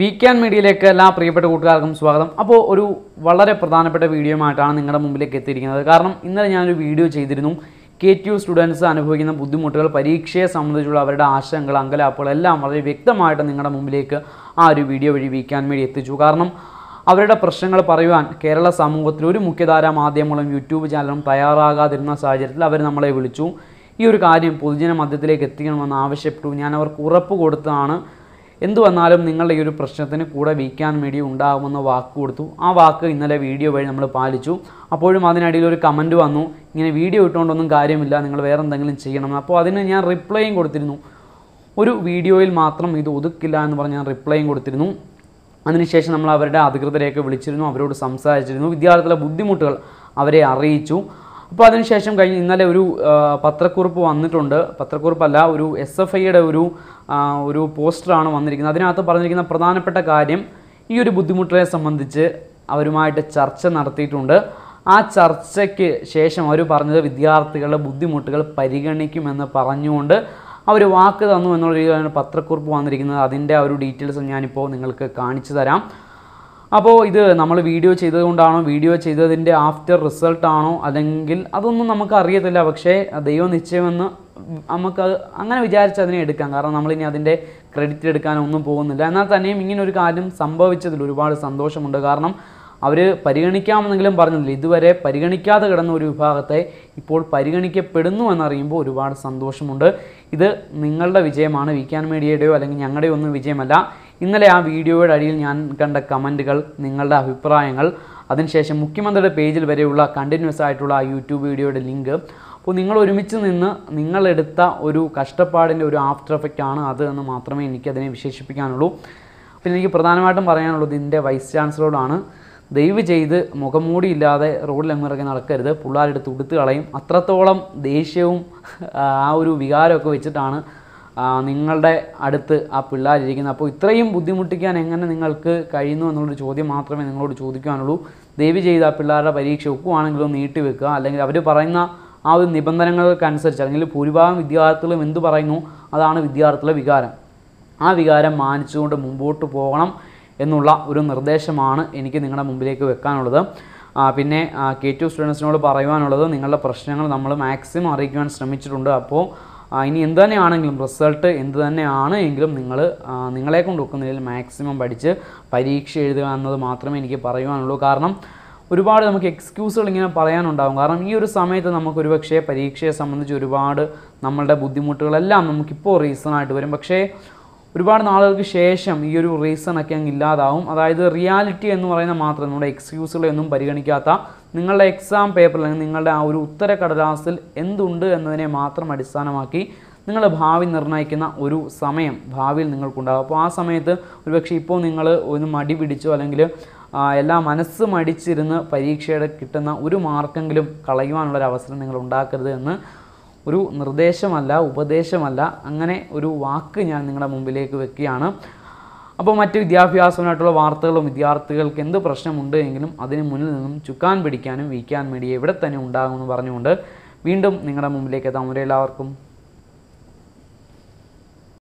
വീക്കാൻ മീഡിയയിലേക്ക് എല്ലാ പ്രിയപ്പെട്ട കൂട്ടുകാർക്കും സ്വാഗതം അപ്പോൾ ഒരു വളരെ പ്രധാനപ്പെട്ട വീഡിയോയുമായിട്ടാണ് നിങ്ങളുടെ മുമ്പിലേക്ക് എത്തിയിരിക്കുന്നത് കാരണം ഇന്നലെ ഞാനൊരു വീഡിയോ ചെയ്തിരുന്നു കെ ടി യു സ്റ്റുഡൻസ് അനുഭവിക്കുന്ന ബുദ്ധിമുട്ടുകൾ പരീക്ഷയെ സംബന്ധിച്ചുള്ള അവരുടെ ആശങ്കകൾ അങ്കലാപ്പുകൾ എല്ലാം വളരെ വ്യക്തമായിട്ട് നിങ്ങളുടെ മുമ്പിലേക്ക് ആ ഒരു വീഡിയോ വഴി വീക്കാൻ വേണ്ടി എത്തിച്ചു കാരണം അവരുടെ പ്രശ്നങ്ങൾ പറയുവാൻ കേരള സമൂഹത്തിൽ ഒരു മുഖ്യധാര മാധ്യമങ്ങളും യൂട്യൂബ് ചാനലും തയ്യാറാകാതിരുന്ന സാഹചര്യത്തിൽ അവർ നമ്മളെ വിളിച്ചു ഈ ഒരു കാര്യം പൊതുജന മധ്യത്തിലേക്ക് എത്തിക്കണമെന്ന് ആവശ്യപ്പെട്ടു ഞാൻ അവർക്ക് ഉറപ്പ് കൊടുത്താണ് എന്തു വന്നാലും നിങ്ങളുടെ ഈ ഒരു പ്രശ്നത്തിന് കൂടെ വീക്കാൻ വേണ്ടി ഉണ്ടാകുമെന്ന വാക്ക് കൊടുത്തു ആ വാക്ക് ഇന്നലെ വീഡിയോ വഴി നമ്മൾ പാലിച്ചു അപ്പോഴും അതിനിടയിൽ ഒരു കമൻറ്റ് വന്നു ഇങ്ങനെ വീഡിയോ ഇട്ടുകൊണ്ടൊന്നും കാര്യമില്ല നിങ്ങൾ വേറെ എന്തെങ്കിലും ചെയ്യണം അപ്പോൾ അതിന് ഞാൻ റിപ്ലൈയും കൊടുത്തിരുന്നു ഒരു വീഡിയോയിൽ മാത്രം ഇത് ഒതുക്കില്ല എന്ന് പറഞ്ഞ് ഞാൻ റിപ്ലൈയും കൊടുത്തിരുന്നു അതിനുശേഷം നമ്മൾ അവരുടെ അധികൃതരെയൊക്കെ വിളിച്ചിരുന്നു അവരോട് സംസാരിച്ചിരുന്നു വിദ്യാർത്ഥികളുടെ ബുദ്ധിമുട്ടുകൾ അവരെ അറിയിച്ചു അപ്പോൾ അതിനുശേഷം കഴിഞ്ഞ് ഇന്നലെ ഒരു പത്രക്കുറിപ്പ് വന്നിട്ടുണ്ട് പത്രക്കുറിപ്പല്ല ഒരു എസ് എഫ് ഐയുടെ ഒരു ഒരു പോസ്റ്ററാണ് വന്നിരിക്കുന്നത് അതിനകത്ത് പറഞ്ഞിരിക്കുന്ന പ്രധാനപ്പെട്ട കാര്യം ഈ ഒരു ബുദ്ധിമുട്ടിനെ സംബന്ധിച്ച് അവരുമായിട്ട് ചർച്ച നടത്തിയിട്ടുണ്ട് ആ ചർച്ചയ്ക്ക് ശേഷം അവർ പറഞ്ഞത് വിദ്യാർത്ഥികളുടെ ബുദ്ധിമുട്ടുകൾ പരിഗണിക്കുമെന്ന് പറഞ്ഞുകൊണ്ട് അവർ വാക്ക് തന്നു എന്നുള്ള രീതിയിലാണ് പത്രക്കുറിപ്പ് വന്നിരിക്കുന്നത് അതിൻ്റെ ആ ഒരു ഡീറ്റെയിൽസ് ഞാനിപ്പോൾ നിങ്ങൾക്ക് കാണിച്ചു തരാം അപ്പോൾ ഇത് നമ്മൾ വീഡിയോ ചെയ്തതുകൊണ്ടാണോ വീഡിയോ ചെയ്തതിൻ്റെ ആഫ്റ്റർ റിസൾട്ടാണോ അല്ലെങ്കിൽ അതൊന്നും നമുക്ക് അറിയത്തില്ല പക്ഷേ ദൈവം നിശ്ചയമെന്ന് നമുക്ക് അങ്ങനെ വിചാരിച്ച് അതിനെ എടുക്കാം കാരണം നമ്മളിനി അതിൻ്റെ ക്രെഡിറ്റ് എടുക്കാനൊന്നും പോകുന്നില്ല എന്നാൽ തന്നെയും ഇങ്ങനൊരു കാര്യം സംഭവിച്ചതിൽ ഒരുപാട് സന്തോഷമുണ്ട് കാരണം അവർ പരിഗണിക്കാമെന്നെങ്കിലും പറഞ്ഞില്ല ഇതുവരെ പരിഗണിക്കാതെ കിടന്ന ഒരു വിഭാഗത്തെ ഇപ്പോൾ പരിഗണിക്കപ്പെടുന്നു എന്നറിയുമ്പോൾ ഒരുപാട് സന്തോഷമുണ്ട് ഇത് നിങ്ങളുടെ വിജയമാണ് വി ക്യാൻ മീഡിയയുടെയോ അല്ലെങ്കിൽ ഞങ്ങളുടെയോ ഒന്നും വിജയമല്ല ഇന്നലെ ആ വീഡിയോയുടെ അടിയിൽ ഞാൻ കണ്ട കമൻറ്റുകൾ നിങ്ങളുടെ അഭിപ്രായങ്ങൾ അതിനുശേഷം മുഖ്യമന്ത്രിയുടെ പേജിൽ വരെയുള്ള കണ്ടിന്യൂസ് ആയിട്ടുള്ള ആ യൂട്യൂബ് വീഡിയോയുടെ ലിങ്ക് അപ്പോൾ നിങ്ങൾ ഒരുമിച്ച് നിന്ന് നിങ്ങളെടുത്ത ഒരു കഷ്ടപ്പാടിൻ്റെ ഒരു ആഫ്റ്റർ എഫക്റ്റ് ആണ് അത് എന്ന് മാത്രമേ എനിക്കതിനെ വിശേഷിപ്പിക്കാനുള്ളൂ പിന്നെ എനിക്ക് പ്രധാനമായിട്ടും പറയാനുള്ളത് ഇതിൻ്റെ വൈസ് ചാൻസലറോടാണ് ദയവ് ചെയ്ത് മുഖംമൂടി ഇല്ലാതെ റോഡിലിറങ്ങി നടക്കരുത് പിള്ളേരെടുത്ത് ഉടുത്ത് കളയും അത്രത്തോളം ദേഷ്യവും ആ ഒരു വികാരമൊക്കെ വെച്ചിട്ടാണ് നിങ്ങളുടെ അടുത്ത് ആ പിള്ളേരിരിക്കുന്നത് അപ്പോൾ ഇത്രയും ബുദ്ധിമുട്ടിക്കാൻ എങ്ങനെ നിങ്ങൾക്ക് കഴിയുന്നു എന്നുള്ളൊരു ചോദ്യം മാത്രമേ നിങ്ങളോട് ചോദിക്കാനുള്ളൂ ദയവ് ചെയ്ത് ആ പിള്ളേരുടെ പരീക്ഷ ഒക്കുവാണെങ്കിലും നീട്ടിവെക്കുക അല്ലെങ്കിൽ അവർ പറയുന്ന ആ ഒരു നിബന്ധനകൾക്കനുസരിച്ച് അല്ലെങ്കിൽ ഭൂരിഭാഗം വിദ്യാർത്ഥികളും എന്തു പറയുന്നു അതാണ് വിദ്യാർത്ഥികളുടെ വികാരം ആ വികാരം മാനിച്ചുകൊണ്ട് മുമ്പോട്ട് പോകണം എന്നുള്ള ഒരു നിർദ്ദേശമാണ് എനിക്ക് നിങ്ങളുടെ മുമ്പിലേക്ക് വെക്കാനുള്ളത് പിന്നെ കെ ടു സ്റ്റുഡൻസിനോട് പറയുവാനുള്ളത് നിങ്ങളുടെ പ്രശ്നങ്ങൾ നമ്മൾ മാക്സിമം അറിയിക്കുവാൻ ശ്രമിച്ചിട്ടുണ്ട് അപ്പോൾ ഇനി എന്ത് തന്നെയാണെങ്കിലും റിസൾട്ട് എന്ത് തന്നെയാണ് എങ്കിലും നിങ്ങൾ നിങ്ങളെ കൊണ്ട് ഒക്കുന്നതിൽ മാക്സിമം പഠിച്ച് പരീക്ഷ എഴുതുക എന്നത് മാത്രമേ എനിക്ക് പറയുവാനുള്ളൂ കാരണം ഒരുപാട് നമുക്ക് എക്സ്ക്യൂസുകൾ ഇങ്ങനെ പറയാനുണ്ടാകും കാരണം ഈ ഒരു സമയത്ത് നമുക്ക് ഒരുപക്ഷെ പരീക്ഷയെ സംബന്ധിച്ച് ഒരുപാട് നമ്മളുടെ ബുദ്ധിമുട്ടുകളെല്ലാം നമുക്കിപ്പോൾ റീസണായിട്ട് വരും പക്ഷേ ഒരുപാട് നാളുകൾക്ക് ശേഷം ഈ ഒരു ഒക്കെ അങ്ങ് ഇല്ലാതാവും അതായത് റിയാലിറ്റി എന്ന് പറയുന്ന മാത്രം നമ്മുടെ എക്സ്ക്യൂസുകളെ ഒന്നും പരിഗണിക്കാത്ത നിങ്ങളുടെ എക്സാം പേപ്പർ അല്ലെങ്കിൽ നിങ്ങളുടെ ആ ഒരു ഉത്തരക്കടലാസിൽ എന്തുണ്ട് എന്നതിനെ മാത്രം അടിസ്ഥാനമാക്കി നിങ്ങൾ ഭാവി നിർണ്ണയിക്കുന്ന ഒരു സമയം ഭാവിയിൽ നിങ്ങൾക്കുണ്ടാകും അപ്പോൾ ആ സമയത്ത് ഒരുപക്ഷെ ഇപ്പോൾ നിങ്ങൾ ഒന്ന് മടി പിടിച്ചോ അല്ലെങ്കിൽ എല്ലാ മനസ്സ് മടിച്ചിരുന്ന് പരീക്ഷയുടെ കിട്ടുന്ന ഒരു മാർക്കെങ്കിലും കളയുവാനുള്ളൊരു അവസരം നിങ്ങൾ ഉണ്ടാക്കരുത് എന്ന് ഒരു നിർദ്ദേശമല്ല ഉപദേശമല്ല അങ്ങനെ ഒരു വാക്ക് ഞാൻ നിങ്ങളുടെ മുമ്പിലേക്ക് വെക്കുകയാണ് അപ്പോൾ മറ്റ് വിദ്യാഭ്യാസപരമായിട്ടുള്ള വാർത്തകളും വിദ്യാർത്ഥികൾക്ക് എന്ത് പ്രശ്നമുണ്ട് എങ്കിലും അതിന് മുന്നിൽ നിന്നും ചുക്കാൻ പിടിക്കാനും വീക്കാൻ മീഡിയ ഇവിടെ തന്നെ ഉണ്ടാകുമെന്ന് പറഞ്ഞുകൊണ്ട് വീണ്ടും നിങ്ങളുടെ മുമ്പിലേക്ക് എത്താം എല്ലാവർക്കും